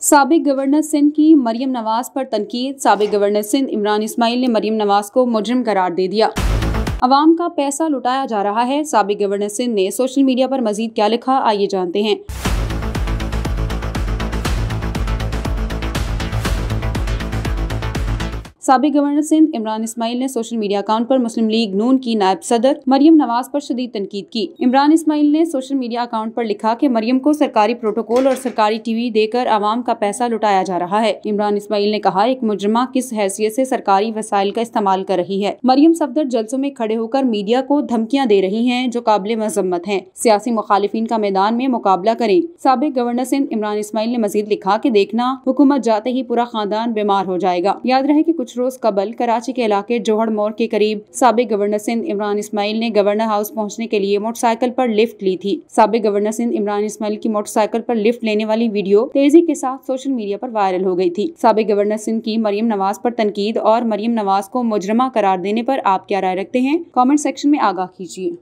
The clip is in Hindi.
सबक गवर्नर सिंध की मरीम नवाज पर तनकीद सबक गवर्नर सिंध इमरान इसमाइल ने मरीम नवाज को मुजरम करार दे दिया अवाम का पैसा लुटाया जा रहा है सबक गवर्नर सिंध ने सोशल मीडिया पर मजीद क्या लिखा आइए जानते हैं सबक गवर्नर सिंध इमरान इसमाइल ने सोशल मीडिया अकाउंट पर मुस्लिम लीग नून की नायब सदर मरियम नवाज पर शदीद तनकीद की इमरान इसमाइल ने सोशल मीडिया अकाउंट पर लिखा कि मरियम को सरकारी प्रोटोकॉल और सरकारी टीवी देकर आवाम का पैसा लुटाया जा रहा है इमरान इसमाइल ने कहा एक मुजरमा किस हैसियत से सरकारी वसाइल का इस्तेमाल कर रही है मरियम सफदर जलसों में खड़े होकर मीडिया को धमकियाँ दे रही है जो काबिल मजम्मत है सियासी मुखालिफिन का मैदान में मुकाबला करें सबक गवर्नर सिंध इमरान इसमाइल ने मजीद लिखा की देखना हुकूमत जाते ही पूरा खानदान बीमार हो जाएगा याद रहे की कुछ रोज कबल कराची के इलाके जोहड़ मोड़ के करीब सबक गवर्नर सिंध इमरान इसमाइल ने गवर्नर हाउस पहुंचने के लिए मोटरसाइकिल पर लिफ्ट ली थी सबक गवर्नर सिंध इमरान इसमाइल की मोटरसाइकिल पर लिफ्ट लेने वाली वीडियो तेजी के साथ सोशल मीडिया पर वायरल हो गई थी सबक गवर्नर सिंह की मरियम नवाज पर तनकीद और मरियम नवाज को मुजरमा करार देने पर आप क्या राय रखते हैं कमेंट सेक्शन में आगाह कीजिए